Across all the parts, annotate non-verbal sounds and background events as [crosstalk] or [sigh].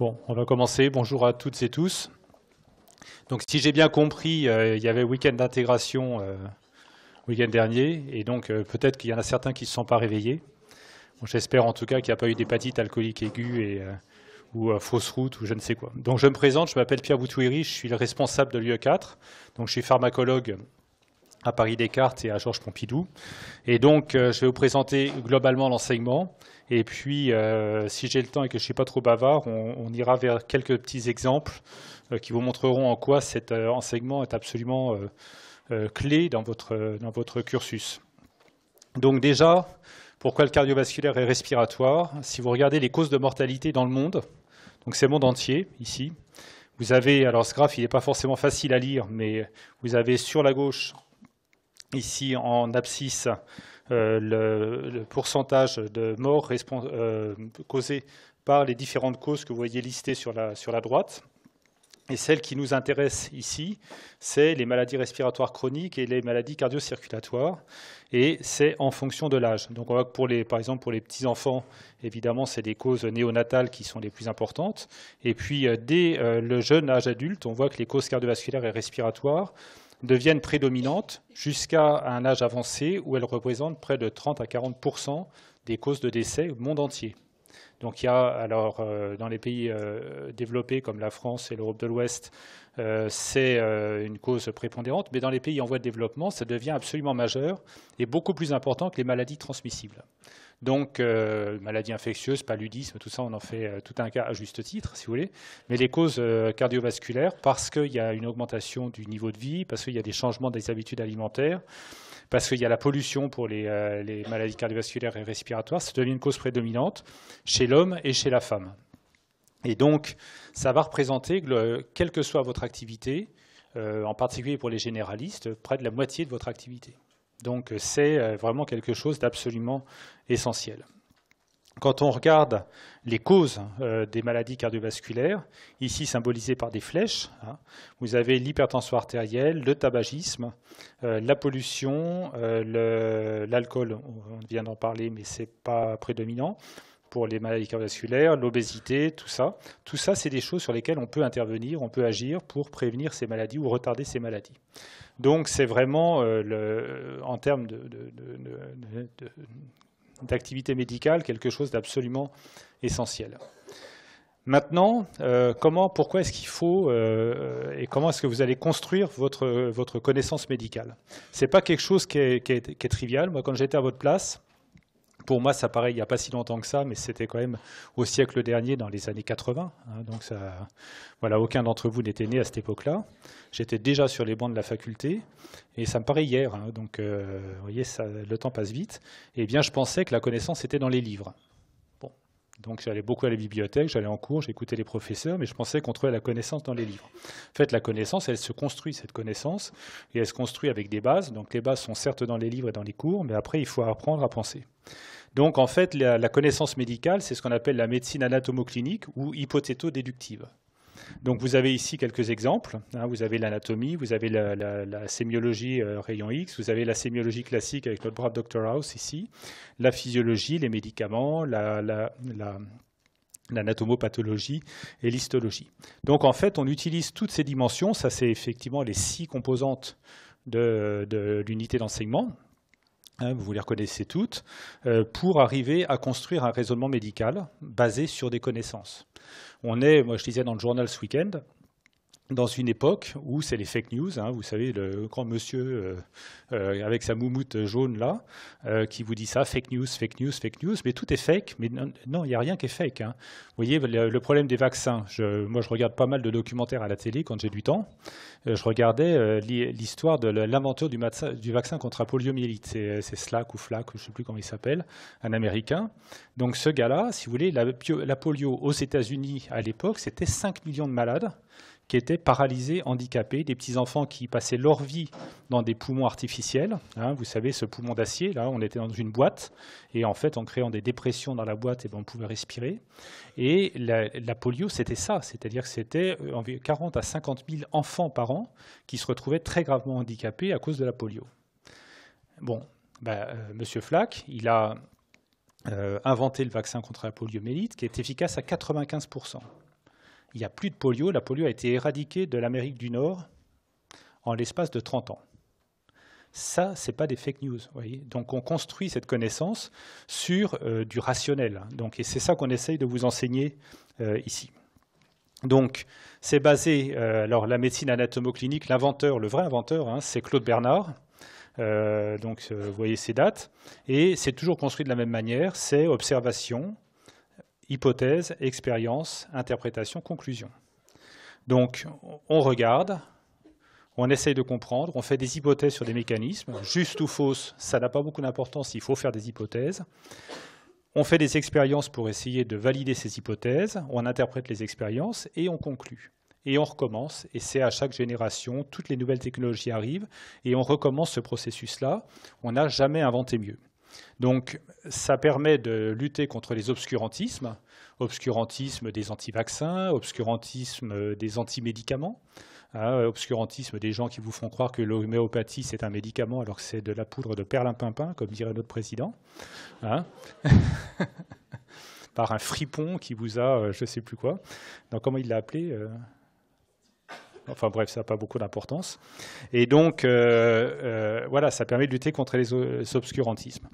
Bon, on va commencer. Bonjour à toutes et tous. Donc, si j'ai bien compris, euh, il y avait week-end d'intégration euh, week-end dernier, et donc euh, peut-être qu'il y en a certains qui ne se sont pas réveillés. J'espère en tout cas qu'il n'y a pas eu d'hépatite alcoolique aiguë et, ou fausse route ou je ne sais quoi. Donc, je me présente, je m'appelle Pierre Boutouiri, je suis le responsable de l'UE4. E donc, je suis pharmacologue à Paris Descartes et à Georges Pompidou. Et donc, euh, je vais vous présenter globalement l'enseignement. Et puis, euh, si j'ai le temps et que je ne suis pas trop bavard, on, ira vers quelques petits exemples euh, qui vous montreront en quoi cet enseignement est absolument clé dans votre, cursus. Donc déjà, pourquoi le cardiovasculaire est respiratoire Si vous regardez les causes de mortalité dans le monde, donc c'est le monde entier, ici, vous avez, alors ce graphe, il n'est pas forcément facile à lire, mais vous avez sur la gauche ici en abscisse euh, le, pourcentage de morts euh, causés par les différentes causes que vous voyez listées sur la, droite. Et celle qui nous intéresse ici, c'est les maladies respiratoires chroniques et les maladies cardiocirculatoires. Et c'est en fonction de l'âge. Donc on voit que pour les, par exemple pour les petits-enfants, évidemment, c'est des causes néonatales qui sont les plus importantes. Et puis euh, dès le jeune âge adulte, on voit que les causes cardiovasculaires et respiratoires deviennent prédominantes jusqu'à un âge avancé où elles représentent près de 30 à 40 des causes de décès au monde entier. Donc il y a alors euh, dans les pays euh, développés comme la France et l'Europe de l'Ouest, euh, c'est une cause prépondérante, mais dans les pays en voie de développement, ça devient absolument majeur et beaucoup plus important que les maladies transmissibles. Donc, euh, maladie maladies infectieuses, paludisme, tout ça, on en fait euh, tout un cas à juste titre, si vous voulez. Mais les causes euh, cardiovasculaires, parce qu'il y a une augmentation du niveau de vie, parce qu'il y a des changements des habitudes alimentaires, parce qu'il y a la pollution pour les, maladies cardiovasculaires et respiratoires, ça devient une cause prédominante chez l'homme et chez la femme. Et donc, ça va représenter, quelle que soit votre activité, en particulier pour les généralistes, près de la moitié de votre activité. Donc euh, c'est euh, vraiment quelque chose d'absolument essentiel. Quand on regarde les causes euh, des maladies cardiovasculaires, ici symbolisées par des flèches, hein, vous avez l'hypertension artérielle, le tabagisme, la pollution, l'alcool, on vient d'en parler, mais ce n'est pas prédominant pour les maladies cardiovasculaires, l'obésité, tout ça. Tout ça, c'est des choses sur lesquelles on peut intervenir, on peut agir pour prévenir ces maladies ou retarder ces maladies. Donc c'est vraiment, euh, en termes d'activité médicale, quelque chose d'absolument essentiel. Maintenant, euh, pourquoi est-ce qu'il faut euh, et comment est-ce que vous allez construire votre, connaissance médicale Ce n'est pas quelque chose qui est trivial. Moi, quand j'étais à votre place, pour moi, ça paraît il n'y a pas si longtemps que ça, mais c'était quand même au siècle dernier, dans les années 80. Hein, donc, voilà, aucun d'entre vous n'était né à cette époque-là. J'étais déjà sur les bancs de la faculté, et ça me paraît hier. Hein, donc, euh, voyez, le temps passe vite. Et eh bien, je pensais que la connaissance était dans les livres. Donc j'allais beaucoup à la bibliothèque, j'allais en cours, j'écoutais les professeurs, mais je pensais qu'on trouvait la connaissance dans les livres. En fait, la connaissance, elle se construit, cette connaissance, et elle se construit avec des bases. Donc les bases sont certes dans les livres et dans les cours, mais après, il faut apprendre à penser. Donc en fait, la, connaissance médicale, c'est ce qu'on appelle la médecine anatomoclinique ou hypothéto-déductive. Donc vous avez ici quelques exemples. Hein. vous avez l'anatomie, vous avez la, sémiologie euh, rayon X, vous avez la sémiologie classique avec notre brave Dr House ici, la physiologie, les médicaments, l'anatomopathologie et l'histologie. Donc en fait, on utilise toutes ces dimensions, ça c'est effectivement les six composantes de, l'unité d'enseignement, hein. vous les reconnaissez toutes, euh, pour arriver à construire un raisonnement médical basé sur des connaissances on est, moi je disais dans le journal ce week-end, dans une époque où c'est les fake news, hein, vous savez, le grand monsieur euh, euh, avec sa moumoute jaune là, euh, qui vous dit ça, fake news, fake news, fake news, mais tout est fake, mais non, il n'y a rien qui est fake. Hein. Vous voyez, le, problème des vaccins, je, moi je regarde pas mal de documentaires à la télé quand j'ai du temps, je regardais l'histoire de l'inventeur du, vaccin contre la poliomyélite, c'est Slack ou Flack, je ne sais plus comment il s'appelle, un Américain. Donc ce gars-là, si vous voulez, la, la polio aux États-Unis à l'époque, c'était 5 millions de malades qui étaient paralysés, handicapés, des petits-enfants qui passaient leur vie dans des poumons artificiels. Hein, vous savez, ce poumon d'acier, là, on était dans une boîte, et en fait, en créant des dépressions dans la boîte, eh ben, on pouvait respirer. Et la, polio, c'était ça, c'est-à-dire que c'était euh, environ 40 à 50 000 enfants par an qui se retrouvaient très gravement handicapés à cause de la polio. Bon, bah, euh, Monsieur Flack, il a euh, inventé le vaccin contre la poliomyélite qui est efficace à 95 il n'y a plus de polio. La polio a été éradiquée de l'Amérique du Nord en l'espace de 30 ans. Ça, ce n'est pas des fake news. Donc on construit cette connaissance sur euh, du rationnel. et c'est ça qu'on essaye de vous enseigner euh, ici. Donc c'est basé, euh, alors la médecine anatomoclinique, l'inventeur, le vrai inventeur, hein, c'est Claude Bernard. donc vous voyez ces dates. Et c'est toujours construit de la même manière, c'est observation, hypothèse, expérience, interprétation, conclusion. Donc on regarde, on essaye de comprendre, on fait des hypothèses sur des mécanismes, juste ou fausses, ça n'a pas beaucoup d'importance, il faut faire des hypothèses. On fait des expériences pour essayer de valider ces hypothèses, on interprète les expériences et on conclut. Et on recommence, et c'est à chaque génération, toutes les nouvelles technologies arrivent, et on recommence ce processus-là, on n'a jamais inventé mieux. Donc ça permet de lutter contre les obscurantismes, obscurantisme des anti-vaccins, obscurantisme des anti-médicaments, hein, obscurantisme des gens qui vous font croire que l'homéopathie c'est un médicament alors que c'est de la poudre de perlimpinpin, comme dirait notre président. Hein, [laughs] par un fripon qui vous a, euh, je ne sais plus quoi. comment il l'a appelé euh, Enfin bref, ça n'a pas beaucoup d'importance. Et donc, euh, euh, voilà, ça permet de lutter contre les, obscurantismes.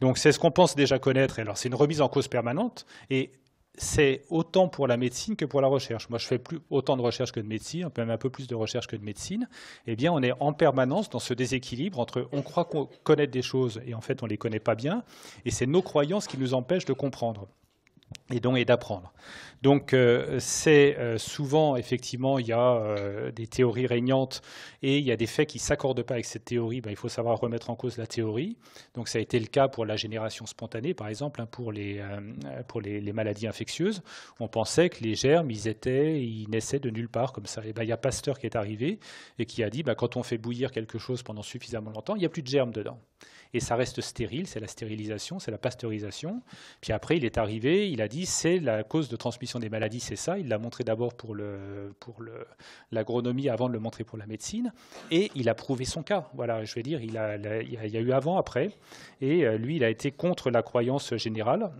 Donc c'est ce qu'on pense déjà connaître. alors c'est une remise en cause permanente. Et c'est autant pour la médecine que pour la recherche. Moi, je fais plus autant de recherche que de médecine, même un peu plus de recherche que de médecine. Eh bien, on est en permanence dans ce déséquilibre entre on croit qu'on connaître des choses et en fait on ne les connaît pas bien, et c'est nos croyances qui nous empêchent de comprendre et donc et d'apprendre. Donc euh, c'est euh, souvent effectivement il y a euh, des théories régnantes et il y a des faits qui ne s'accordent pas avec cette théorie. Ben, il faut savoir remettre en cause la théorie. Donc ça a été le cas pour la génération spontanée par exemple hein, pour les maladies infectieuses. On pensait que les germes ils étaient ils naissaient de nulle part comme ça. Ben, il y a Pasteur qui est arrivé et qui a dit ben, quand on fait bouillir quelque chose pendant suffisamment longtemps il n'y a plus de germes dedans et ça reste stérile, c'est la stérilisation, c'est la pasteurisation. Puis après, il est arrivé, il a dit c'est la cause de transmission des maladies, c'est ça. Il l'a montré d'abord pour, le, pour le, l'agronomie avant de le montrer pour la médecine, et il a prouvé son cas. Voilà, je vais dire, il, a, y a eu avant, après, et euh, lui, il a été contre la croyance générale.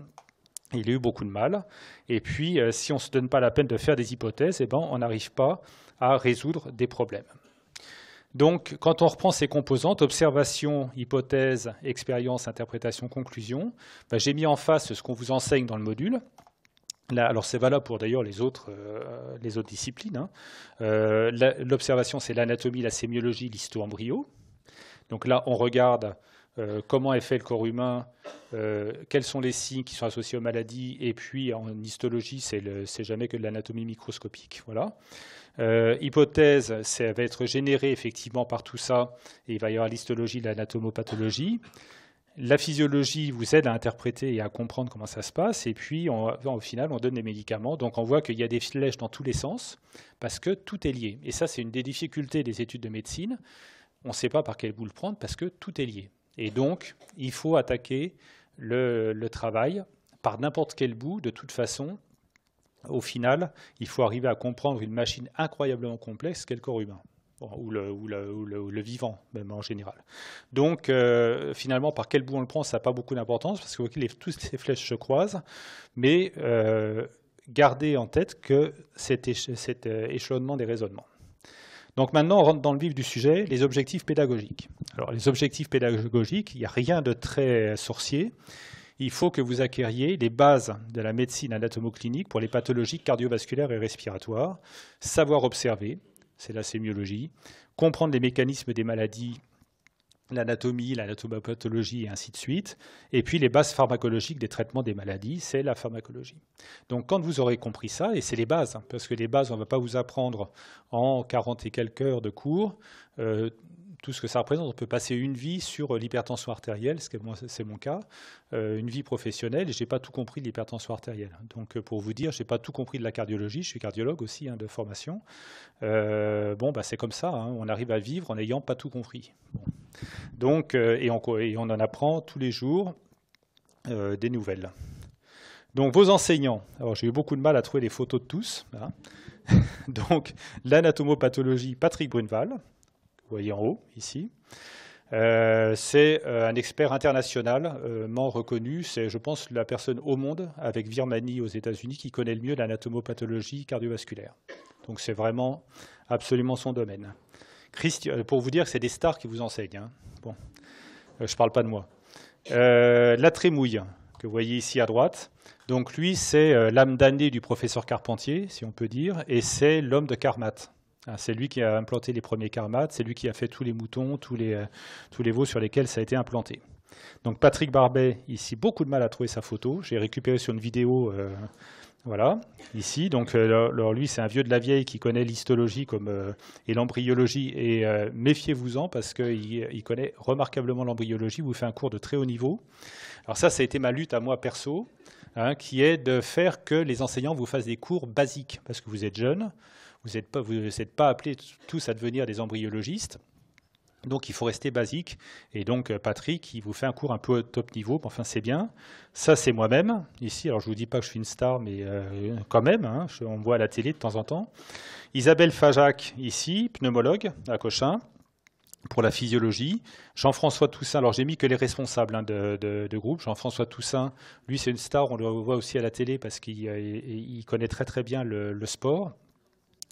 Il a eu beaucoup de mal. Et puis, euh, si on ne se donne pas la peine de faire des hypothèses, eh ben, on n'arrive pas à résoudre des problèmes. Donc, quand on reprend ces composantes, observation, hypothèse, expérience, interprétation, conclusion, bah, j'ai mis en face ce qu'on vous enseigne dans le module. alors c'est valable pour d'ailleurs les, autres euh, disciplines. Hein. Euh, l'observation, c'est l'anatomie, la sémiologie, l'histo-embryo. Donc là, on regarde euh, comment est fait le corps humain, quels sont les signes qui sont associés aux maladies, et puis en histologie, c'est jamais que de l'anatomie microscopique. Voilà. Euh, hypothèse, ça va être généré effectivement par tout ça, et il va y avoir l'histologie, l'anatomopathologie. La physiologie vous aide à interpréter et à comprendre comment ça se passe, et puis au final, on donne des médicaments. Donc on voit qu'il y a des flèches dans tous les sens, parce que tout est lié. Et ça, c'est une des difficultés des études de médecine. On ne sait pas par quel bout le prendre, parce que tout est lié. Et donc, il faut attaquer le travail par n'importe quel bout, de toute façon, au final, il faut arriver à comprendre une machine incroyablement complexe qu'est le corps humain. Ou le, vivant, même en général. Donc, euh, finalement, par quel bout on le prend, ça n'a pas beaucoup d'importance, parce que toutes ces flèches se croisent, mais euh, gardez en tête que cet, cet euh, échelonnement des raisonnements. Donc maintenant, on rentre dans le vif du sujet, les objectifs pédagogiques. Alors, les objectifs pédagogiques, il n'y a rien de très sorcier il faut que vous acquériez les bases de la médecine anatomoclinique pour les pathologies cardiovasculaires et respiratoires, savoir observer, c'est la sémiologie, comprendre les mécanismes des maladies, l'anatomie, l'anatomopathologie et ainsi de suite, et puis les bases pharmacologiques des traitements des maladies, c'est la pharmacologie. Donc quand vous aurez compris ça, et c'est les bases, hein, parce que les bases, on ne va pas vous apprendre en 40 et quelques heures de cours, euh, tout ce que ça représente. On peut passer une vie sur euh, l'hypertension artérielle, ce que c'est mon cas, euh, une vie professionnelle, et je n'ai pas tout compris de l'hypertension artérielle. Donc euh, pour vous dire, je n'ai pas tout compris de la cardiologie, je suis cardiologue aussi hein, de formation. bon, bah, c'est comme ça, hein. on arrive à vivre en n'ayant pas tout compris. Donc, et on, en apprend tous les jours des nouvelles. Donc vos enseignants, alors j'ai eu beaucoup de mal à trouver les photos de tous. Hein. [laughs] Donc l'anatomopathologie Patrick Brunval, voyez en haut, ici. Euh, c'est euh, un expert internationalement euh, reconnu. C'est, je pense, la personne au monde, avec Virmanie aux États-Unis, qui connaît le mieux l'anatomopathologie cardiovasculaire. Donc c'est vraiment absolument son domaine. pour vous dire, que c'est des stars qui vous enseignent. Hein. Bon, je ne parle pas de moi. la Trémouille, que vous voyez ici à droite. Donc lui, c'est l'âme damnée du professeur Carpentier, si on peut dire, et c'est l'homme de Karmat. Ah, c'est lui qui a implanté les premiers karmates, c'est lui qui a fait tous les moutons, euh, tous les, veaux sur lesquels ça a été implanté. Donc Patrick Barbet, ici, beaucoup de mal à trouver sa photo. J'ai récupéré sur une vidéo, euh, voilà, ici. Donc euh, lui, c'est un vieux de la vieille qui connaît l'histologie et l'embryologie. Et méfiez-vous-en parce qu'il connaît remarquablement l'embryologie, il vous fait un cours de très haut niveau. Alors ça, ça a été ma lutte à moi perso, hein, qui est de faire que les enseignants vous fassent des cours basiques, parce que vous êtes jeunes. Vous n'êtes pas, vous pas appelés tous à devenir des embryologistes. Donc il faut rester basique. Et donc euh, Patrick, il vous fait un cours un peu au top niveau, enfin c'est bien. Ça c'est moi-même, ici. Alors je vous dis pas que je suis une star, mais euh, quand même, hein, on me voit à la télé de temps en temps. Isabelle Fajac, ici, pneumologue à Cochin, pour la physiologie. Jean-François Toussaint, alors j'ai mis que les responsables hein, de, groupe. Jean-François Toussaint, lui c'est une star, on le voit aussi à la télé parce qu'il euh, connaît très très bien le sport.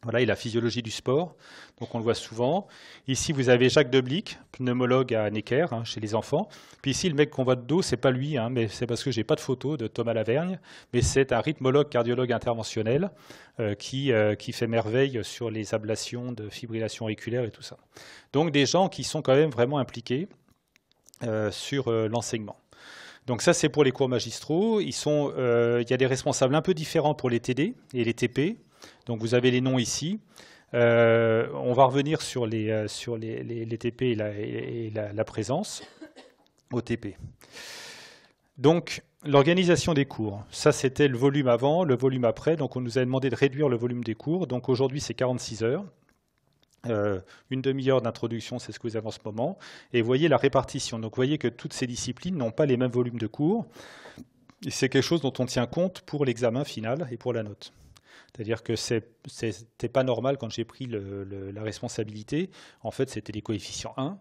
Voilà, il a physiologie du sport, donc on le voit souvent. Ici, vous avez Jacques Deblic, pneumologue à Necker, hein, chez les enfants. Puis ici, le mec qu'on voit de dos, ce n'est pas lui, hein, mais c'est parce que je n'ai pas de photo de Thomas Lavergne, mais c'est un rythmologue cardiologue interventionnel euh, euh, qui, fait merveille sur les ablations de fibrillation auriculaire et tout ça. Donc des gens qui sont quand même vraiment impliqués euh, sur l'enseignement. Donc ça, c'est pour les cours magistraux. il y a des responsables un peu différents pour les TD et les TP. Donc vous avez les noms ici. Euh, on va revenir sur les, euh, sur les, TP et la, présence au TP. Donc, l'organisation des cours. Ça, c'était le volume avant, le volume après. Donc, on nous a demandé de réduire le volume des cours. Donc, aujourd'hui, c'est 46 heures. Euh, une demi-heure d'introduction, c'est ce que vous avez en ce moment. Et vous voyez la répartition. Donc, vous voyez que toutes ces disciplines n'ont pas les mêmes volumes de cours. c'est quelque chose dont on tient compte pour l'examen final et pour la note. C'est-à-dire que ce n'était pas normal quand j'ai pris la responsabilité. En fait, c'était les coefficients 1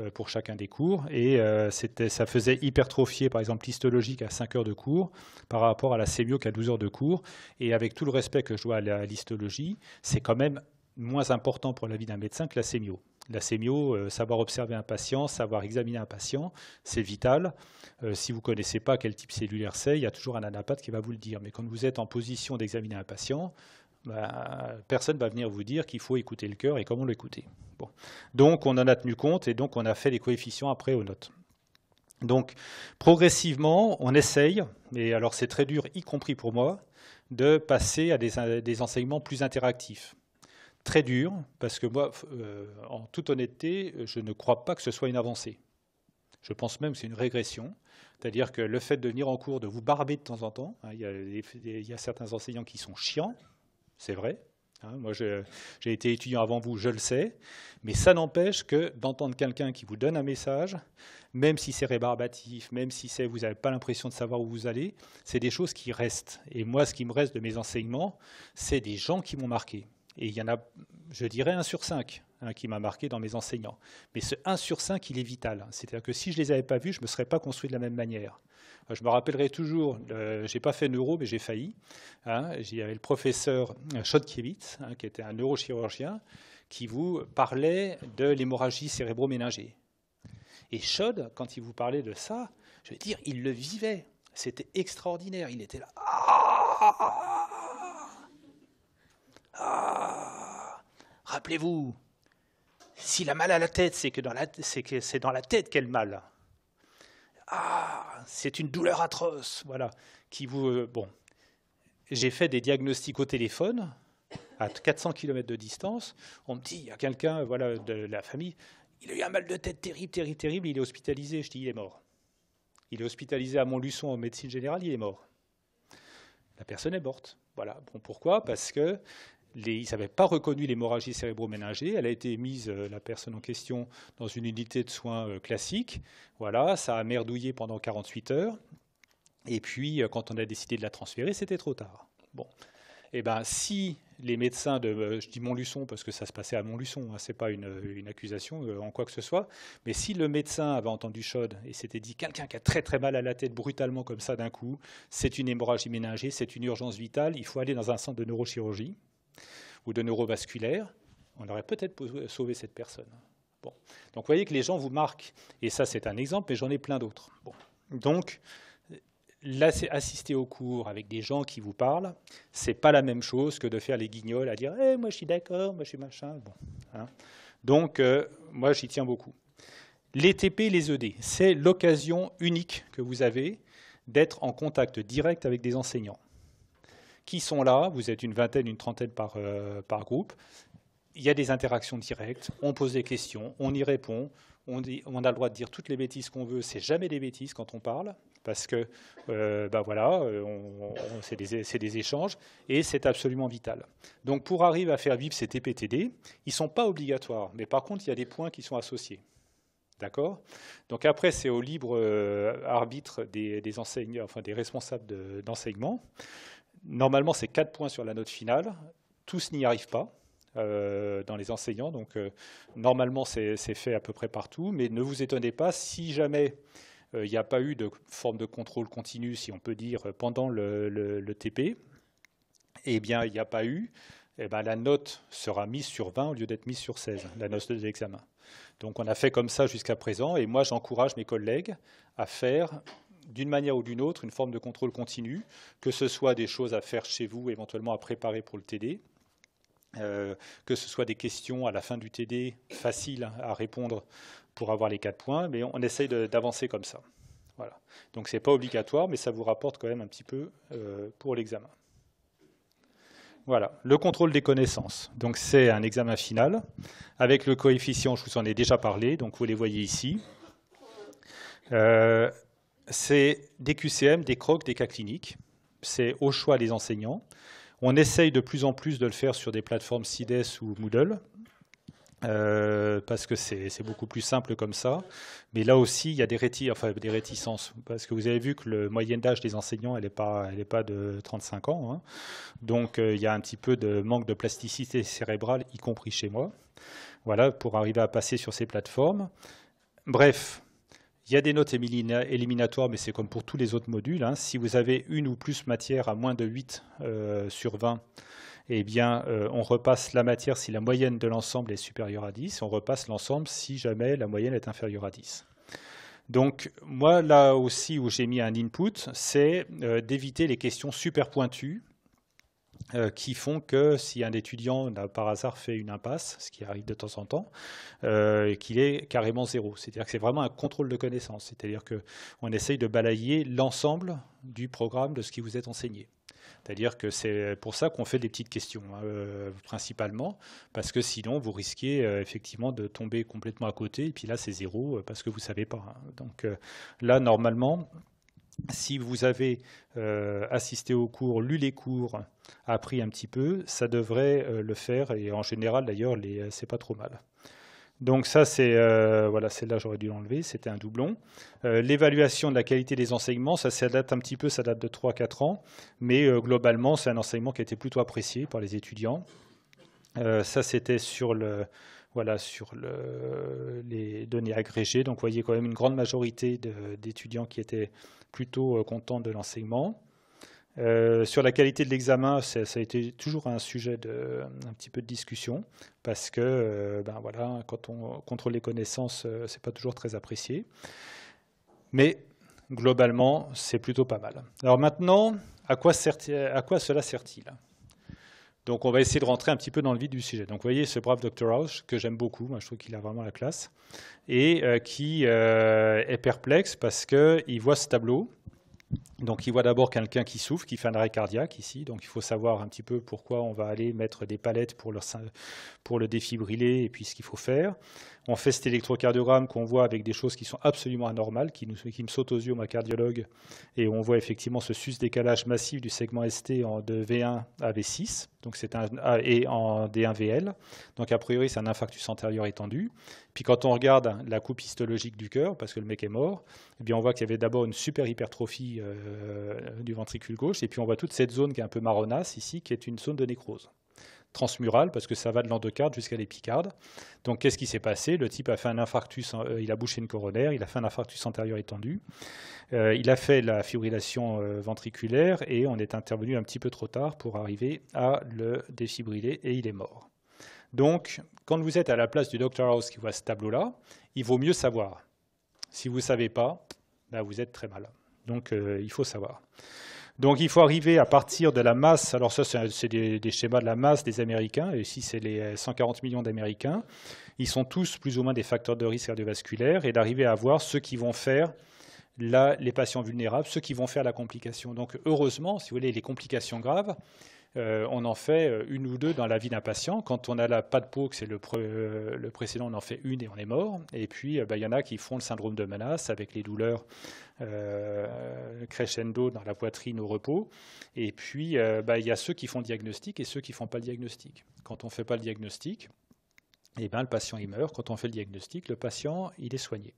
euh, pour chacun des cours. Et euh, ça faisait hypertrophier, par exemple, qui à 5 heures de cours par rapport à la sémio qui a 12 heures de cours. Et avec tout le respect que je dois à l'histologie, c'est quand même moins important pour la vie d'un médecin que la sémio. La sémio, euh, savoir observer un patient, savoir examiner un patient, c'est vital. Euh, si vous ne connaissez pas quel type cellulaire c'est, il y a toujours un anapathe qui va vous le dire. Mais quand vous êtes en position d'examiner un patient, bah, personne ne va venir vous dire qu'il faut écouter le cœur et comment l'écouter. Donc on en a tenu compte et donc on a fait les coefficients après aux notes. Donc progressivement, on essaye, et alors c'est très dur, y compris pour moi, de passer à des enseignements plus interactifs très dur, parce que moi, euh, en toute honnêteté, je ne crois pas que ce soit une avancée. Je pense même que c'est une régression. C'est-à-dire que le fait de venir en cours, de vous barber de temps en temps, hein, il, y a, certains enseignants qui sont chiants, c'est vrai. Hein. moi, j'ai été étudiant avant vous, je le sais. Mais ça n'empêche que d'entendre quelqu'un qui vous donne un message, même si c'est rébarbatif, même si vous n'avez pas l'impression de savoir où vous allez, c'est des choses qui restent. Et moi, ce qui me reste de mes enseignements, c'est des gens qui m'ont marqué. Et il y en a, je dirais, un sur cinq hein, qui m'a marqué dans mes enseignants. Mais ce un sur cinq, il est vital. C'est-à-dire que si je ne les avais pas vus, je ne me serais pas construit de la même manière. Euh, je me rappellerai toujours, euh, J'ai je n'ai pas fait neuro, mais j'ai failli. Hein, J'y avais le professeur Schottkiewicz, euh, hein, qui était un neurochirurgien, qui vous parlait de l'hémorragie cérébro méningée Et Schott, quand il vous parlait de ça, je veux dire, il le vivait. C'était extraordinaire. Il était là. Ah, ah Rappelez-vous, s'il a mal à la tête, c'est que dans la, c'est dans la tête mal. Ah C'est une douleur atroce, voilà, qui vous... Euh, bon, j'ai fait des diagnostics au téléphone, à 400 km de distance. On me dit, il y a quelqu'un voilà, de la famille, il a eu un mal de tête terrible, terrible, terrible, il est hospitalisé. Je dis, il est mort. Il est hospitalisé à Montluçon en médecine générale, il est mort. La personne est morte. Voilà. Bon, pourquoi Parce que les, ils n'avaient pas reconnu l'hémorragie cérébro-méningée. Elle a été mise, euh, la personne en question, dans une unité de soins euh, classique. Voilà, ça a merdouillé pendant 48 heures. Et puis, euh, quand on a décidé de la transférer, c'était trop tard. Bon. Eh bien, si les médecins de, je dis Montluçon parce que ça se passait à Montluçon, hein, ce n'est pas une, accusation en quoi que ce soit, mais si le médecin avait entendu Chaud et s'était dit quelqu'un qui a très très mal à la tête brutalement comme ça d'un coup, c'est une hémorragie ménagée, c'est une urgence vitale, il faut aller dans un centre de neurochirurgie, ou de neurovasculaire, on aurait peut-être sauvé cette personne. Donc vous voyez que les gens vous marquent. Et ça, c'est un exemple, mais j'en ai plein d'autres. Bon. Donc, assister au cours avec des gens qui vous parlent, n'est pas la même chose que de faire les guignols à dire Eh moi je suis d'accord, moi je suis machin bon, hein. Donc, euh, moi j'y tiens beaucoup. Les TP, les ED, c'est l'occasion unique que vous avez d'être en contact direct avec des enseignants qui sont là. Vous êtes une vingtaine, une trentaine euh, par, groupe. Il y a des interactions directes. On pose des questions, on y répond. On, a le droit de dire toutes les bêtises qu'on veut. C'est jamais des bêtises quand on parle parce que euh, bah voilà, euh, c'est des, échanges et c'est absolument vital. Donc pour arriver à faire vivre ces TPTD, ils ne sont pas obligatoires, mais par contre, il y a des points qui sont associés. D'accord Donc après, c'est au libre arbitre des, des, enfin, des responsables d'enseignement. Normalement, c'est 4 points sur la note finale. Tous n'y arrivent pas. Euh, dans les enseignants. Donc, euh, normalement, c'est fait à peu près partout. Mais ne vous étonnez pas si jamais euh, il n'y a pas eu de forme de contrôle continu, si on peut dire, pendant le, TP. Eh bien, il n'y a pas eu. Eh ben, la note sera mise sur 20 au lieu d'être mise sur 16, la note de l'examen. Donc, on a fait comme ça jusqu'à présent. Et moi, j'encourage mes collègues à faire d'une manière ou d'une autre une forme de contrôle continu, que ce soit des choses à faire chez vous, éventuellement à préparer pour le TD, euh, que ce soit des questions à la fin du TD faciles à répondre pour avoir les quatre points, mais on, essaye d'avancer comme ça. Voilà. Donc ce n'est pas obligatoire, mais ça vous rapporte quand même un petit peu euh, pour l'examen. Voilà, le contrôle des connaissances. Donc c'est un examen final avec le coefficient, je vous en ai déjà parlé, donc vous les voyez ici. Euh, c'est des QCM, des crocs, des cas cliniques. C'est au choix des enseignants. On essaye de plus en plus de le faire sur des plateformes SIDES ou Moodle. Euh, parce que c'est beaucoup plus simple comme ça. Mais là aussi, il y a des, réticences. Parce que vous avez vu que le moyenne d'âge des enseignants, elle n'est pas, pas de 35 ans. Hein. Donc euh, il y a un petit peu de manque de plasticité cérébrale, y compris chez moi. Voilà, pour arriver à passer sur ces plateformes. Bref, il y a des notes éliminatoires, mais c'est comme pour tous les autres modules. Hein. Si vous avez une ou plus matières à moins de 8 euh, sur 20, eh euh, on repasse la matière si la moyenne de l'ensemble est supérieure à 10, on repasse l'ensemble si jamais la moyenne est inférieure à 10. Donc, moi, là aussi où j'ai mis un input, c'est euh, d'éviter les questions super pointues euh, qui font que si un étudiant a par hasard fait une impasse, ce qui arrive de temps en temps, euh, qu'il est carrément zéro. C'est-à-dire que c'est vraiment un contrôle de connaissance. C'est-à-dire qu'on essaye de balayer l'ensemble du programme de ce qui vous est enseigné. C'est-à-dire que c'est pour ça qu'on fait des petites questions, hein, euh, principalement, parce que sinon, vous risquez effectivement de tomber complètement à côté, et puis là, c'est zéro, parce que vous ne savez pas. Hein. Donc là, normalement, si vous avez euh, assisté aux cours, lu les cours, appris un petit peu, ça devrait euh, le faire. Et en général, d'ailleurs, euh, c'est pas trop mal. Donc ça, c'est voilà, là j'aurais dû l'enlever, c'était un doublon. L'évaluation de la qualité des enseignements, ça, date un petit peu, ça date de 3-4 ans, mais globalement, c'est un enseignement qui a été plutôt apprécié par les étudiants. ça, c'était sur, les données agrégées, donc vous voyez quand même une grande majorité d'étudiants qui étaient plutôt euh, content de l'enseignement. Euh, sur la qualité de l'examen, ça, a été toujours un sujet de petit peu de discussion parce que euh, ben voilà, quand on contrôle les connaissances, ce c'est pas toujours très apprécié. Mais globalement, c'est plutôt pas mal. Alors maintenant, à quoi cela sert-il donc on va essayer de rentrer un petit peu dans le vide du sujet. Donc vous voyez ce brave Dr House que j'aime beaucoup, moi je trouve qu'il a vraiment la classe, et euh, qui euh, est perplexe parce qu'il voit ce tableau. Donc il voit d'abord quelqu'un qui souffre, qui fait un arrêt cardiaque ici. Donc il faut savoir un petit peu pourquoi on va aller mettre des palettes pour, pour le défibriller et puis ce qu'il faut faire. On fait cet électrocardiogramme qu'on voit avec des choses qui sont absolument anormales, qui, nous, qui me sautent aux yeux, ma cardiologue, et on voit effectivement ce sus-décalage massif du segment ST en, de V1 à V6, donc c'est un, et en D1VL. Donc a priori, c'est un infarctus antérieur étendu. Puis quand on regarde la coupe histologique du cœur, parce que le mec est mort, eh bien on voit qu'il y avait d'abord une super hypertrophie euh, du ventricule gauche, et puis on voit toute cette zone qui est un peu marronasse ici, qui est une zone de nécrose. Transmural parce que ça va de l'endocarde jusqu'à l'épicarde. Donc qu'est-ce qui s'est passé Le type a fait un infarctus, euh, il a bouché une coronaire, il a fait un infarctus antérieur étendu, euh, il a fait la fibrillation euh, ventriculaire et on est intervenu un petit peu trop tard pour arriver à le défibriller et il est mort. Donc quand vous êtes à la place du Dr House qui voit ce tableau-là, il vaut mieux savoir. Si vous ne savez pas, ben vous êtes très mal. Donc il faut savoir. Donc il faut arriver à partir de la masse, alors ça c'est des, schémas de la masse des Américains, et ici c'est les 140 euh, millions d'Américains, ils sont tous plus ou moins des facteurs de risque cardiovasculaire, et d'arriver à voir ceux qui vont faire les patients vulnérables, ceux qui vont faire la complication. Donc heureusement, si vous voulez, les complications graves, euh, on en fait euh, une ou deux dans la vie d'un patient. Quand on a la pas de peau, que c'est euh, le, précédent, on en fait une et on est mort. Et puis, bah, il y en a qui font le syndrome de menace avec les douleurs crescendo dans la poitrine au repos. Et puis, bah, il y a ceux qui font le diagnostic et ceux qui ne font pas le diagnostic. Quand on ne fait pas le diagnostic, eh bien, le patient il meurt. Quand on fait le diagnostic, le patient il est soigné.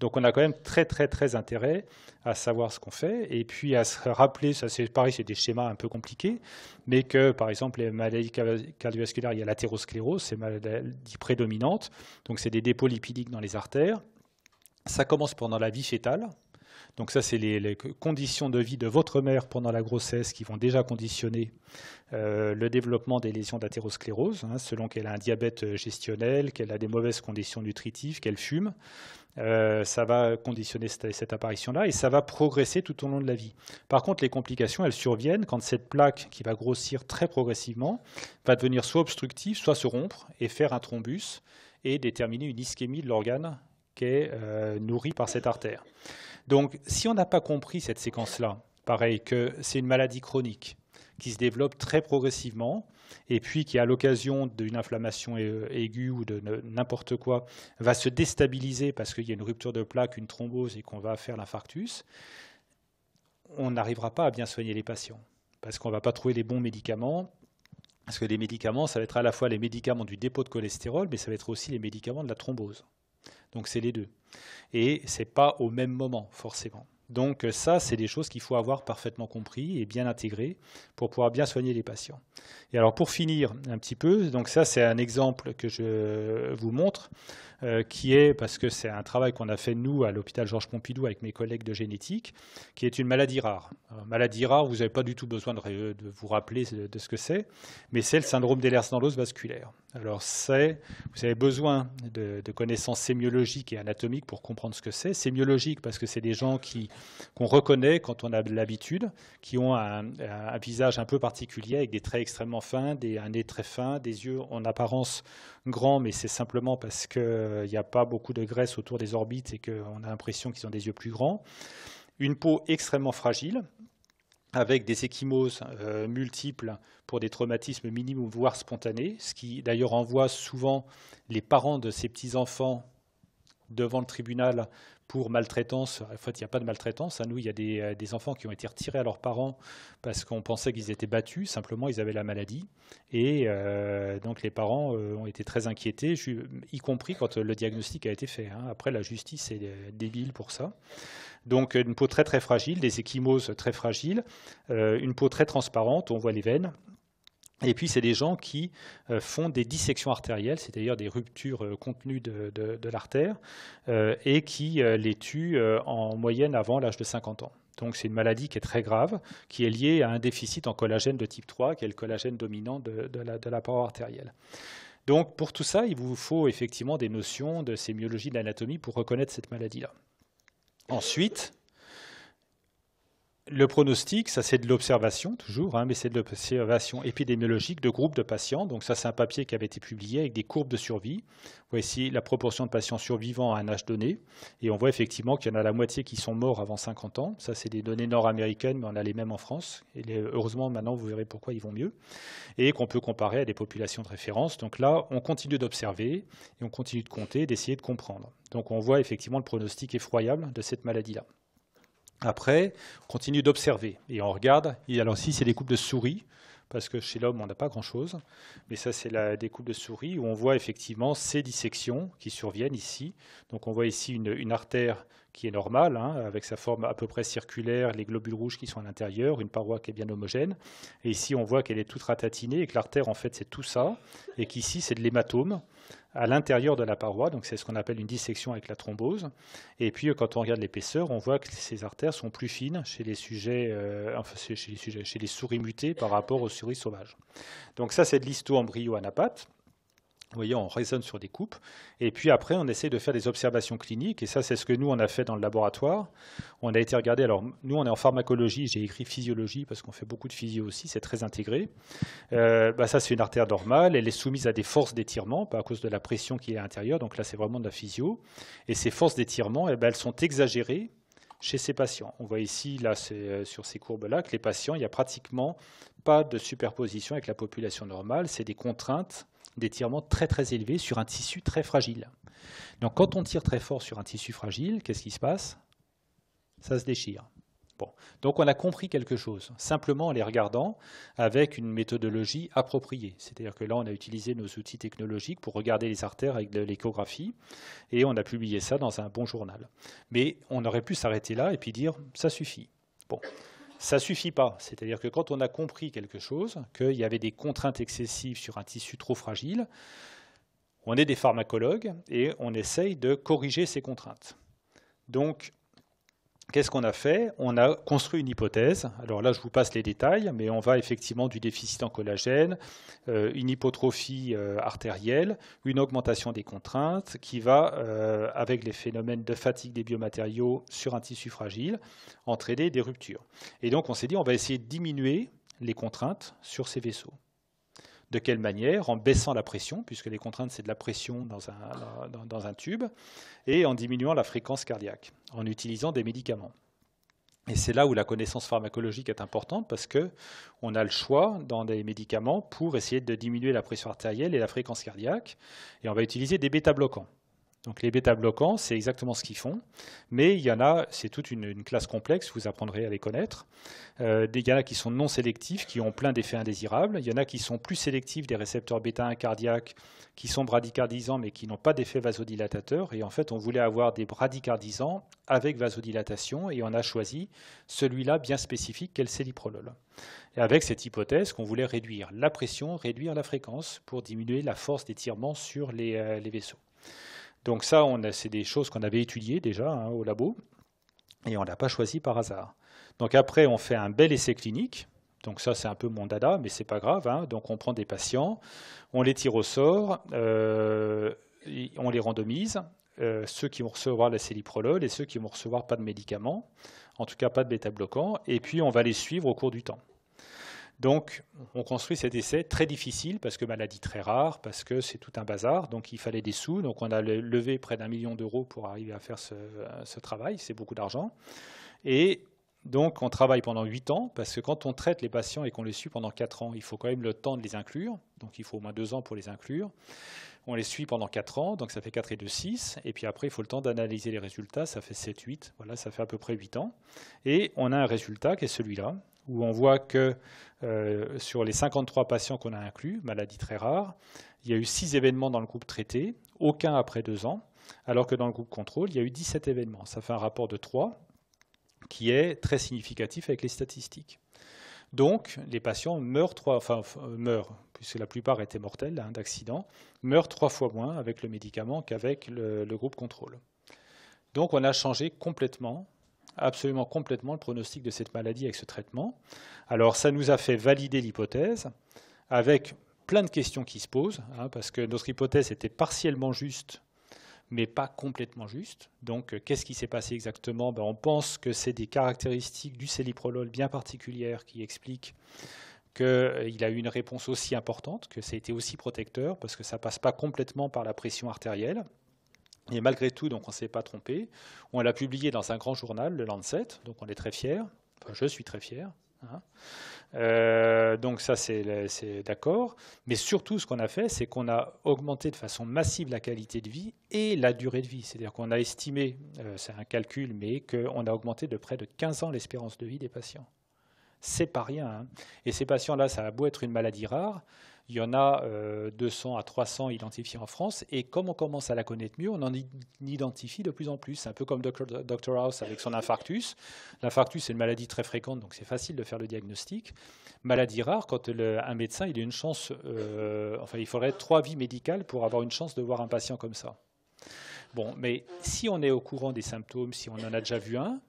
Donc on a quand même très très très intérêt à savoir ce qu'on fait et puis à se rappeler, ça c'est pareil, c'est des schémas un peu compliqués, mais que par exemple les maladies cardiovasculaires, il y a l'athérosclérose, c'est maladie prédominante, donc c'est des dépôts lipidiques dans les artères. Ça commence pendant la vie fétale. Donc ça, c'est les, conditions de vie de votre mère pendant la grossesse qui vont déjà conditionner euh, le développement des lésions d'athérosclérose, hein, selon qu'elle a un diabète euh, gestionnel, qu'elle a des mauvaises conditions nutritives, qu'elle fume. Euh, ça va conditionner cette, apparition-là et ça va progresser tout au long de la vie. Par contre, les complications, elles surviennent quand cette plaque qui va grossir très progressivement va devenir soit obstructive, soit se rompre et faire un thrombus et déterminer une ischémie de l'organe qui est nourri par cette artère. Donc, si on n'a pas compris cette séquence-là, pareil, que c'est une maladie chronique qui se développe très progressivement et puis qui, à l'occasion d'une inflammation euh, aiguë ou de n'importe quoi, va se déstabiliser parce qu'il y a une rupture de plaque, une thrombose et qu'on va faire l'infarctus, on n'arrivera pas à bien soigner les patients parce qu'on ne va pas trouver les bons médicaments. Parce que les médicaments, ça va être à la fois les médicaments du dépôt de cholestérol, mais ça va être aussi les médicaments de la thrombose. Donc c'est les deux. Et ce n'est pas au même moment, forcément. Donc euh, ça, c'est des choses qu'il faut avoir parfaitement compris et bien intégrées pour pouvoir bien soigner les patients. Et alors pour finir un petit peu, donc ça c'est un exemple que je vous montre euh, qui est, parce que c'est un travail qu'on a fait nous à l'hôpital Georges Pompidou avec mes collègues de génétique, qui est une maladie rare. maladie rare, vous n'avez pas du tout besoin de, euh, vous rappeler de, ce que c'est, mais c'est le syndrome d'Ehlers-Danlos vasculaire. Alors c'est, vous avez besoin de, connaissances sémiologiques et anatomiques pour comprendre ce que c'est. Sémiologique parce que c'est des gens qui, qu'on reconnaît quand on a de l'habitude, qui ont un, visage un peu particulier avec des traits extrêmement fins, un nez très fin, des yeux en apparence grands, mais c'est simplement parce que euh, il n'y a pas beaucoup de graisse autour des orbites et qu'on a l'impression qu'ils ont des yeux plus grands. Une peau extrêmement fragile, avec des échymoses euh, multiples pour des traumatismes ou voire spontanés, ce qui d'ailleurs envoie souvent les parents de ces petits-enfants devant le tribunal pour maltraitance. En fait, il n'y a pas de maltraitance. Hein. nous, il y a euh, des, enfants qui ont été retirés à leurs parents parce qu'on pensait qu'ils étaient battus. Simplement, ils avaient la maladie. Et euh, donc, les parents euh, ont été très inquiétés, y compris quand le diagnostic a été fait. Hein. Après, la justice est débile pour ça. Donc, une peau très, très fragile, des échymoses très fragiles, une peau très transparente, on voit les veines. Et puis, c'est des gens qui euh, font des dissections artérielles, c'est-à-dire des ruptures euh, contenues de, l'artère, euh, et qui les tuent en moyenne avant l'âge de 50 ans. Donc c'est une maladie qui est très grave, qui est liée à un déficit en collagène de type 3, qui est le collagène dominant de, la, de paroi artérielle. Donc pour tout ça, il vous faut effectivement des notions de sémiologie de l'anatomie pour reconnaître cette maladie-là. Ensuite, le pronostic, ça c'est de l'observation toujours, hein, mais c'est de l'observation épidémiologique de groupes de patients. Donc ça c'est un papier qui avait été publié avec des courbes de survie. Voici la proportion de patients survivants à un âge donné. Et on voit effectivement qu'il y en a la moitié qui sont morts avant 50 ans. Ça c'est des données nord-américaines, mais on a les mêmes en France. Et heureusement maintenant vous verrez pourquoi ils vont mieux. Et qu'on peut comparer à des populations de référence. Donc là on continue d'observer et on continue de compter, d'essayer de comprendre. Donc on voit effectivement le pronostic effroyable de cette maladie-là. Après, on continue d'observer et on regarde. alors ici, c'est des coupes de souris, parce que chez l'homme, on n'a pas grand-chose. Mais ça, c'est des coupes de souris où on voit effectivement ces dissections qui surviennent ici. Donc on voit ici une, artère qui est normale, hein, avec sa forme à peu près circulaire, les globules rouges qui sont à l'intérieur, une paroi qui est bien homogène. Et ici, on voit qu'elle est toute ratatinée et que l'artère, en fait, c'est tout ça. Et qu'ici, c'est de l'hématome à l'intérieur de la paroi, donc c'est ce qu'on appelle une dissection avec la thrombose. Et puis quand on regarde l'épaisseur, on voit que ces artères sont plus fines chez les sujets, euh, chez les, souris mutées par rapport aux souris sauvages. Donc ça c'est de l'histo-embryo anapathe voyez, on raisonne sur des coupes, et puis après, on essaie de faire des observations cliniques, et ça, c'est ce que nous, on a fait dans le laboratoire. On a été regardé, alors nous, on est en pharmacologie, j'ai écrit physiologie, parce qu'on fait beaucoup de physio aussi, c'est très intégré. Euh, bah, ça, c'est une artère normale, elle est soumise à des forces d'étirement, pas à cause de la pression qui est à l'intérieur, donc là, c'est vraiment de la physio. Et ces forces d'étirement, eh ben, elles sont exagérées chez ces patients. On voit ici, là, euh, sur ces courbes-là, que les patients, il n'y a pratiquement pas de superposition avec la population normale, c'est des contraintes tirements très très élevés sur un tissu très fragile. Donc quand on tire très fort sur un tissu fragile, qu'est-ce qui se passe Ça se déchire. Bon. Donc on a compris quelque chose, simplement en les regardant avec une méthodologie appropriée. C'est-à-dire que là, on a utilisé nos outils technologiques pour regarder les artères avec de l'échographie, et on a publié ça dans un bon journal. Mais on aurait pu s'arrêter là et puis dire, ça suffit. Bon ça suffit pas. C'est-à-dire que quand on a compris quelque chose, qu'il y avait des contraintes excessives sur un tissu trop fragile, on est des pharmacologues et on essaye de corriger ces contraintes. Donc, Qu'est-ce qu'on a fait On a construit une hypothèse. Alors là, je vous passe les détails, mais on va effectivement du déficit en collagène, euh, une hypotrophie euh, artérielle, une augmentation des contraintes qui va, euh, avec les phénomènes de fatigue des biomatériaux sur un tissu fragile, entraîner des ruptures. Et donc, on s'est dit, on va essayer de diminuer les contraintes sur ces vaisseaux. De quelle manière En baissant la pression, puisque les contraintes, c'est de la pression dans un, dans, un tube, et en diminuant la fréquence cardiaque, en utilisant des médicaments. Et c'est là où la connaissance pharmacologique est importante parce que on a le choix dans des médicaments pour essayer de diminuer la pression artérielle et la fréquence cardiaque. Et on va utiliser des bêta-bloquants. Donc les bêta-bloquants, c'est exactement ce qu'ils font, mais il y en a, c'est toute une, classe complexe, vous apprendrez à les connaître. Euh, des il y en a qui sont non sélectifs, qui ont plein d'effets indésirables. Il y en a qui sont plus sélectifs des récepteurs bêta-1 cardiaques, qui sont bradycardisants, mais qui n'ont pas d'effet vasodilatateur. Et en fait, on voulait avoir des bradycardisants avec vasodilatation, et on a choisi celui-là bien spécifique, qu'est le céliprolol. Et avec cette hypothèse qu'on voulait réduire la pression, réduire la fréquence pour diminuer la force d'étirement sur les euh, vaisseaux. Donc ça, c'est des choses qu'on avait étudiées déjà hein, au labo, et on l'a pas choisi par hasard. Donc après, on fait un bel essai clinique. Donc ça, c'est un peu mon dada, mais c'est pas grave. Hein. Donc on prend des patients, on les tire au sort, euh, on les randomise. Euh, ceux qui vont recevoir la céliprolol et ceux qui vont recevoir pas de médicaments, en tout cas pas de bêta-bloquants, et puis on va les suivre au cours du temps. Donc, on construit cet essai très difficile parce que maladie très rare, parce que c'est tout un bazar. Donc, il fallait des sous. Donc, on a levé près d'un million d'euros pour arriver à faire ce, travail. C'est beaucoup d'argent. Et donc, on travaille pendant 8 ans, parce que quand on traite les patients et qu'on les suit pendant 4 ans, il faut quand même le temps de les inclure. Donc, il faut au moins 2 ans pour les inclure. On les suit pendant 4 ans, donc ça fait quatre et 2, six. Et puis après, il faut le temps d'analyser les résultats, ça fait sept, huit. Voilà, ça fait à peu près 8 ans. Et on a un résultat qui est celui-là où on voit que euh, sur les 53 patients qu'on a inclus, maladie très rare, il y a eu 6 événements dans le groupe traité, aucun après 2 ans, alors que dans le groupe contrôle, il y a eu 17 événements. Ça fait un rapport de 3 qui est très significatif avec les statistiques. Donc, les patients meurent trois, enfin euh, meurent, puisque la plupart étaient mortels hein, d'accidents, meurent trois fois moins avec le médicament qu'avec le, groupe contrôle. Donc, on a changé complètement absolument complètement le pronostic de cette maladie avec ce traitement. Alors ça nous a fait valider l'hypothèse avec plein de questions qui se posent, hein, parce que notre hypothèse était partiellement juste, mais pas complètement juste. Donc euh, qu'est-ce qui s'est passé exactement ben, On pense que c'est des caractéristiques du céliprolol bien particulières qui expliquent qu'il a eu une réponse aussi importante, que ça a été aussi protecteur, parce que ça passe pas complètement par la pression artérielle. Et malgré tout, donc on ne s'est pas trompé. On l'a publié dans un grand journal, le Lancet, donc on est très fier, Enfin, je suis très fier. Hein. Euh, donc ça, c'est d'accord. Mais surtout, ce qu'on a fait, c'est qu'on a augmenté de façon massive la qualité de vie et la durée de vie. C'est-à-dire qu'on a estimé, euh, c'est un calcul, mais qu'on a augmenté de près de 15 ans l'espérance de vie des patients. C'est pas rien. Hein. Et ces patients-là, ça a beau être une maladie rare, il y en a 200 euh, à 300 identifiés en France. Et comme on commence à la connaître mieux, on en identifie de plus en plus. C'est un peu comme Dr House avec son infarctus. L'infarctus, c'est une maladie très fréquente, donc c'est facile de faire le diagnostic. Maladie rare, quand un médecin, il a une chance, euh, enfin, il faudrait trois vies médicales pour avoir une chance de voir un patient comme ça. Bon, mais si on est au courant des symptômes, si on en a déjà vu un,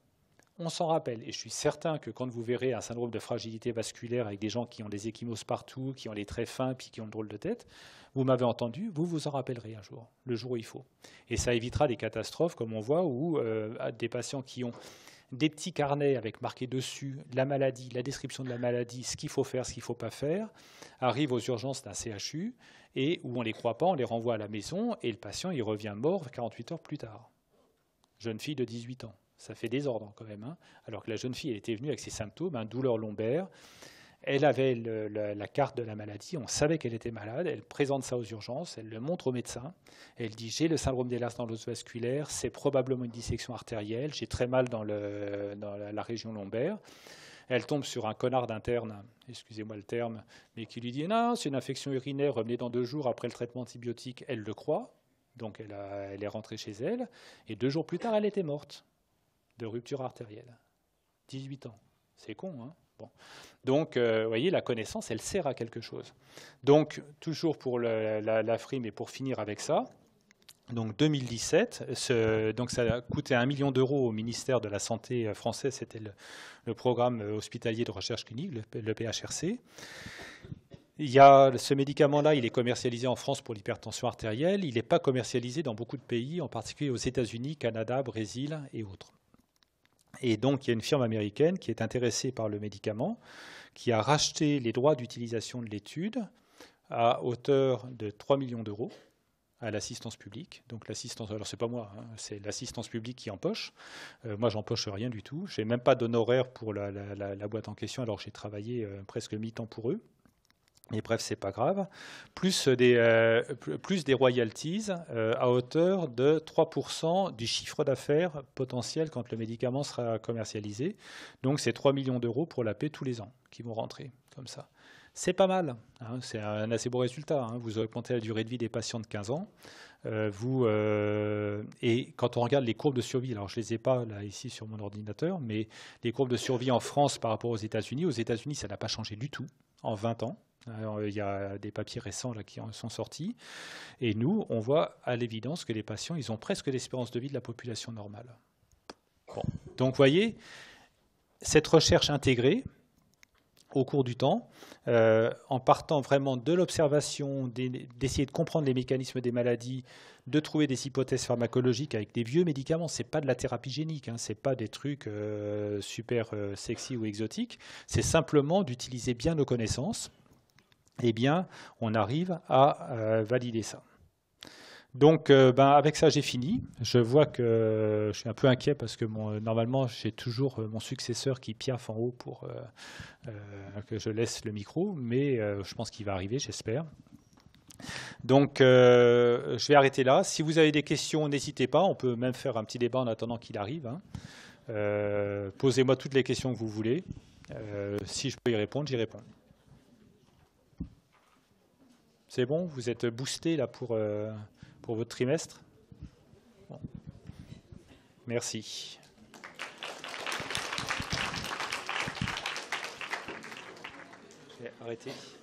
on s'en rappelle. Et je suis certain que quand vous verrez un syndrome de fragilité vasculaire avec des gens qui ont des échymoses partout, qui ont les traits fins, puis qui ont le drôle de tête, vous m'avez entendu, vous vous en rappellerez un jour, le jour où il faut. Et ça évitera des catastrophes comme on voit où euh, des patients qui ont des petits carnets avec marqué dessus la maladie, la description de la maladie, ce qu'il faut faire, ce qu'il ne faut pas faire, arrivent aux urgences d'un CHU et où on ne les croit pas, on les renvoie à la maison et le patient il revient mort 48 heures plus tard. Jeune fille de 18 ans. Ça fait désordre quand même. Hein. Alors que la jeune fille, elle était venue avec ses symptômes, hein, douleur lombaire. Elle avait la, carte de la maladie, on savait qu'elle était malade, elle présente ça aux urgences, elle le montre au médecin, elle dit j'ai le syndrome d'Ehlers dans l'os vasculaire, c'est probablement une dissection artérielle, j'ai très mal dans, le, dans la, région lombaire elle tombe sur un connard d'interne, excusez-moi le terme, mais qui lui dit non, c'est une infection urinaire, revenez dans deux jours après le traitement antibiotique. Elle le croit, donc elle, est rentrée chez elle, et deux jours plus tard, elle était morte de rupture artérielle. 18 ans. C'est con, hein bon. Donc, euh, vous voyez, la connaissance, elle sert à quelque chose. Donc, toujours pour la, frime et pour finir avec ça, donc 2017, donc ça a coûté un million d'euros au ministère de la Santé français, c'était le, programme hospitalier de recherche clinique, le, PHRC. Il y a, ce médicament-là, il est commercialisé en France pour l'hypertension artérielle, il n'est pas commercialisé dans beaucoup de pays, en particulier aux États-Unis, Canada, Brésil et autres. Et donc, il y a une firme américaine qui est intéressée par le médicament, qui a racheté les droits d'utilisation de l'étude à hauteur de 3 millions d'euros à l'assistance publique. Donc l'assistance, alors c'est pas moi, hein, c'est l'assistance publique qui empoche. Euh, moi, j'empoche rien du tout. J'ai même pas d'honoraires pour la, la, boîte en question, alors j'ai travaillé euh, presque mi-temps pour eux. Mais bref, c'est pas grave. Plus euh, euh, des, royalties euh, à hauteur de 3% du chiffre d'affaires potentiel quand le médicament sera commercialisé. Donc c'est 3 millions d'euros pour la paix tous les ans qui vont rentrer comme ça. C'est pas mal. Hein. c'est un assez beau résultat. Hein. Vous augmentez la durée de vie des patients de 15 ans. vous, et quand on regarde les courbes de survie, alors je ne les ai pas là ici sur mon ordinateur, mais les courbes de survie en France par rapport aux États-Unis, aux États-Unis, ça n'a pas changé du tout en 20 ans il y a des papiers récents qui sont sortis. Et nous, on voit à l'évidence que les patients, ils ont presque l'espérance de vie de la population normale. Donc, voyez, cette recherche intégrée, au cours du temps, euh, en partant vraiment de l'observation, d'essayer de comprendre les mécanismes des maladies, de trouver des hypothèses pharmacologiques avec des vieux médicaments. Ce n'est pas de la thérapie génique, Ce hein, c'est pas des trucs euh, super euh, sexy ou exotiques. C'est simplement d'utiliser bien nos connaissances eh bien, on arrive à euh, valider ça. Donc, euh, ben, avec ça, j'ai fini. Je vois que euh, je suis un peu inquiet parce que normalement, j'ai toujours mon successeur qui piaffe en haut pour que je laisse le micro, mais je pense qu'il va arriver, j'espère. Donc, je vais arrêter là. Si vous avez des questions, n'hésitez pas. On peut même faire un petit débat en attendant qu'il arrive. Hein. Posez-moi toutes les questions que vous voulez. si je peux y répondre, j'y réponds. C'est bon Vous êtes boosté là pour, euh, pour votre trimestre Merci. Je